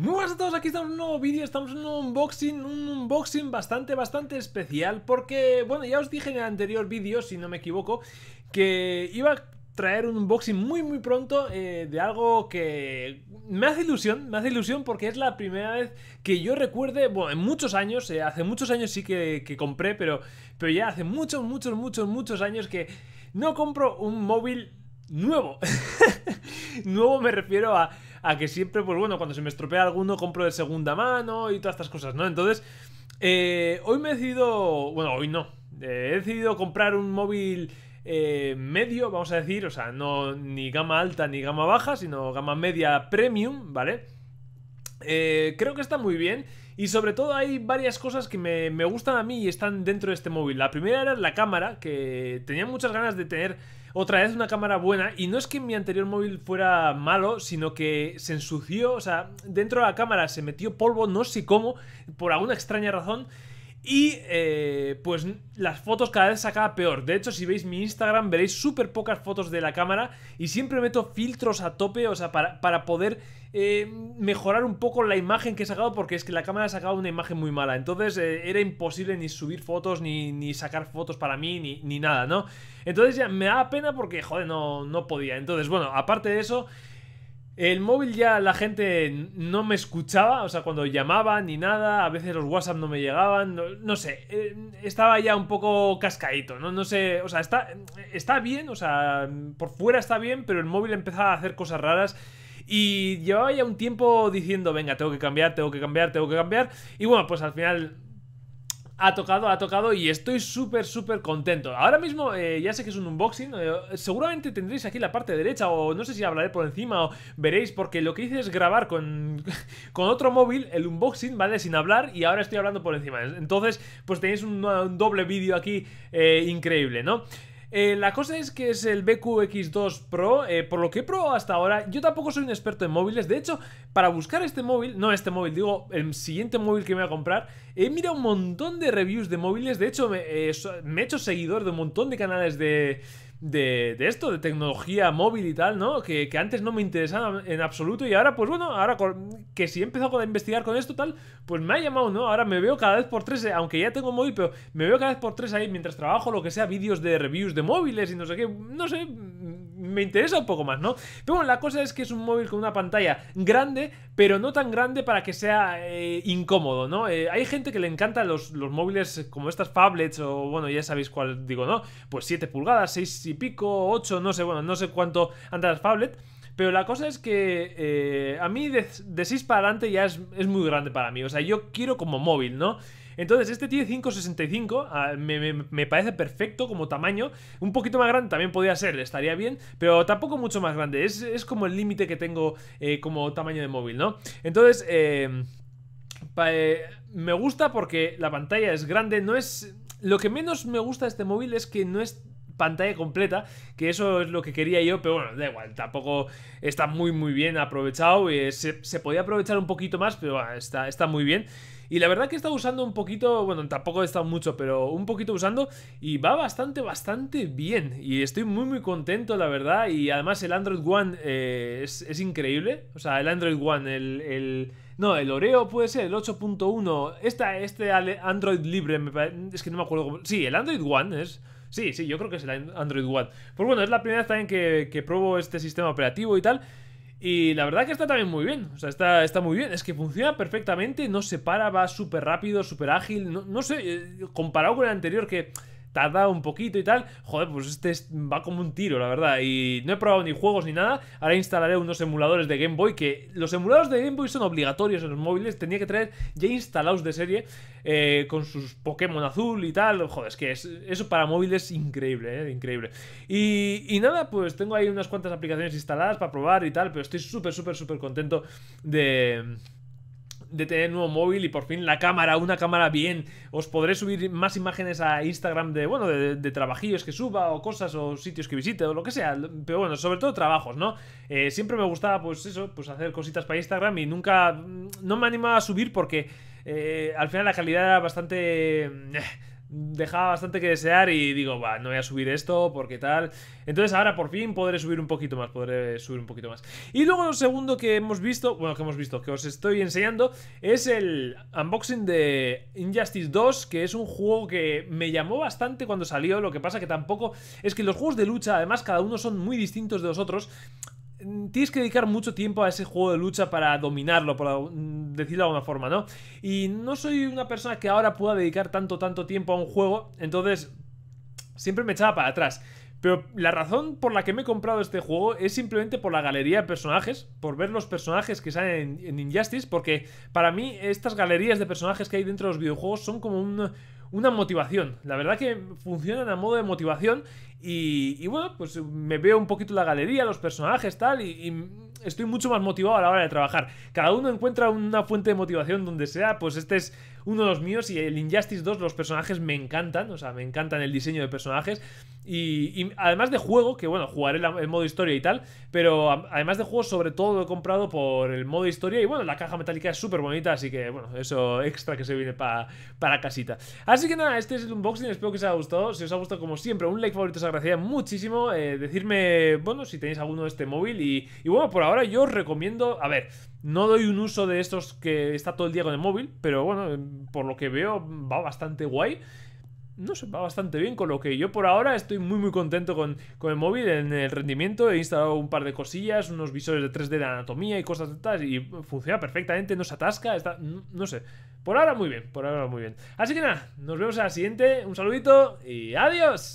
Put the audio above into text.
Muy buenas a todos, aquí estamos en un nuevo vídeo, estamos en un unboxing, un unboxing bastante, bastante especial porque, bueno, ya os dije en el anterior vídeo, si no me equivoco, que iba a traer un unboxing muy, muy pronto eh, de algo que me hace ilusión, me hace ilusión porque es la primera vez que yo recuerde, bueno, en muchos años, eh, hace muchos años sí que, que compré, pero, pero ya hace muchos, muchos, muchos, muchos años que no compro un móvil nuevo. nuevo me refiero a a que siempre, pues bueno, cuando se me estropea alguno, compro de segunda mano y todas estas cosas, ¿no? Entonces, eh, hoy me he decidido, bueno, hoy no, eh, he decidido comprar un móvil... Eh, medio, vamos a decir, o sea, no ni gama alta ni gama baja, sino gama media premium, ¿vale? creo que está muy bien y sobre todo hay varias cosas que me, gustan a mí y están dentro de este móvil. La primera era la cámara, que tenía muchas ganas de tener otra vez una cámara buena. Y no es que mi anterior móvil fuera malo, sino que se ensució, o sea, dentro de la cámara se metió polvo, no sé cómo, por alguna extraña razón. Y eh, pues las fotos cada vez sacaba peor. De hecho, si veis mi Instagram, veréis súper pocas fotos de la cámara. Y siempre meto filtros a tope, o sea, para, para poder eh, mejorar un poco la imagen que he sacado. Porque es que la cámara ha sacado una imagen muy mala. Entonces eh, era imposible ni subir fotos, ni, ni sacar fotos para mí, ni, ni, nada, ¿no? Entonces ya me da pena porque, joder, no, no podía. Entonces, bueno, aparte de eso... El móvil ya la gente no me escuchaba, o sea, cuando llamaba ni nada, a veces los WhatsApp no me llegaban, no, sé, eh, estaba ya un poco cascadito, ¿no? No sé, o sea, está, está bien, o sea, por fuera está bien, pero el móvil empezaba a hacer cosas raras. Y llevaba ya un tiempo diciendo, venga, tengo que cambiar, tengo que cambiar, tengo que cambiar. Y bueno, pues al final ha tocado, ha tocado y estoy súper, súper contento. Ahora mismo eh, ya sé que es un unboxing. Eh, seguramente tendréis aquí la parte derecha o no sé si hablaré por encima o veréis porque lo que hice es grabar con, otro móvil el unboxing, ¿vale? Sin hablar y ahora estoy hablando por encima. Entonces, pues tenéis un, doble vídeo aquí eh, increíble, ¿no? Eh, la cosa es que es el BQX2 Pro, eh, por lo que he probado hasta ahora, yo tampoco soy un experto en móviles, de hecho, para buscar este móvil, no este móvil, digo el siguiente móvil que me voy a comprar, he mirado un montón de reviews de móviles, de hecho me eh, he hecho seguidor de un montón de canales de de, esto, de tecnología móvil y tal, ¿no? Que, antes no me interesaba en absoluto y ahora, pues bueno, ahora que si he empezado a investigar con esto tal, pues me ha llamado, ¿no? Ahora me veo cada vez por tres, aunque ya tengo móvil, pero me veo cada vez por tres ahí mientras trabajo, lo que sea, vídeos de reviews de móviles y no sé qué, no sé, me interesa un poco más, ¿no? Pero bueno, la cosa es que es un móvil con una pantalla grande, pero no tan grande para que sea eh, incómodo, ¿no? Eh, hay gente que le encanta los, móviles como estas tablets o, bueno, ya sabéis cuál digo, ¿no? Pues 7 pulgadas, 6 y pico, 8, no sé, bueno, no sé cuánto anda el Fablet. Pero la cosa es que eh, a mí de, 6 para adelante ya es, muy grande para mí. O sea, yo quiero como móvil, ¿no? Entonces, este tiene 565, ah, me, parece perfecto como tamaño. Un poquito más grande también podría ser, estaría bien, pero tampoco mucho más grande. Es, como el límite que tengo eh, como tamaño de móvil, ¿no? Entonces, em, eh, me gusta porque la pantalla es grande, no es... Lo que menos me gusta de este móvil es que no es pantalla completa, que eso es lo que quería yo, pero bueno, da igual, tampoco está muy muy bien aprovechado, eh, se, podía aprovechar un poquito más, pero bueno, está, está muy bien. Y la verdad que he estado usando un poquito, bueno, tampoco he estado mucho, pero un poquito usando y va bastante, bastante bien. Y estoy muy, muy contento, la verdad. Y además el Android One eh, es, es, increíble. O sea, el Android One, el... el no, el Oreo puede ser el 8.1. Este Android libre, es que no me acuerdo Sí, el Android One es... Sí, sí, yo creo que es el Android One. Pues bueno, es la primera vez también que, probo pruebo este sistema operativo y tal. Y la verdad que está también muy bien. O sea, está, está muy bien. Es que funciona perfectamente, no se para, va súper rápido, súper ágil. No, no, sé, eh, comparado con el anterior que tarda un poquito y tal. Joder, pues este va como un tiro, la verdad. Y no he probado ni juegos ni nada. Ahora instalaré unos emuladores de Game Boy, que los emuladores de Game Boy son obligatorios en los móviles. Tenía que traer ya instalados de serie eh, con sus Pokémon azul y tal. Joder, es que eso para móviles increíble, eh, increíble. y nada, pues tengo ahí unas cuantas aplicaciones instaladas para probar y tal, pero estoy súper, súper, súper contento de de tener nuevo móvil y por fin la cámara, una cámara bien. Os podré subir más imágenes a Instagram de, bueno, de, trabajillos que suba o cosas o sitios que visite o lo que sea. Pero bueno, sobre todo trabajos, ¿no? Eh, siempre me gustaba, pues eso, pues hacer cositas para Instagram y nunca, mm, no me animaba a subir porque eh, al final la calidad era bastante... Eh, dejaba bastante que desear y digo, va, no voy a subir esto porque tal. Entonces ahora por fin podré subir un poquito más, podré subir un poquito más. Y luego lo segundo que hemos visto, bueno, que hemos visto, que os estoy enseñando, es el unboxing de Injustice 2, que es un juego que me llamó bastante cuando salió, lo que pasa que tampoco es que los juegos de lucha, además, cada uno son muy distintos de los otros. Mm, tienes que dedicar mucho tiempo a ese juego de lucha para dominarlo, por mm, decirlo de alguna forma, ¿no? Y no soy una persona que ahora pueda dedicar tanto, tanto tiempo a un juego, entonces siempre me echaba para atrás. Pero la razón por la que me he comprado este juego es simplemente por la galería de personajes, por ver los personajes que salen en, en Injustice, porque para mí estas galerías de personajes que hay dentro de los videojuegos son como un una motivación. La verdad que funcionan a modo de motivación y, bueno, pues me veo un poquito la galería, los personajes, tal, y, y, estoy mucho más motivado a la hora de trabajar. Cada uno encuentra una fuente de motivación donde sea, pues este es uno de los míos y el Injustice 2 los personajes me encantan, o sea, me encantan el diseño de personajes y, además de juego, que bueno, jugaré el modo historia y tal, pero además de juego sobre todo lo he comprado por el modo historia y bueno, la caja metálica es súper bonita, así que bueno, eso extra que se viene para casita. Así que nada, este es el unboxing, espero que os haya gustado, si os ha gustado como siempre, un like favorito os agradecería muchísimo, eh, decirme, bueno, si tenéis alguno de este móvil y, y bueno, por ahora yo os recomiendo, a ver, no doy un uso de estos que está todo el día con el móvil, pero bueno, por lo que veo va bastante guay. No sé, va bastante bien, con lo que yo por ahora estoy muy muy contento con, el móvil en el rendimiento. He instalado un par de cosillas, unos visores de 3D de anatomía y cosas de tal, y funciona perfectamente, no se atasca, está, no, no sé. Por ahora muy bien, por ahora muy bien. Así que nada, nos vemos en la siguiente, un saludito y adiós.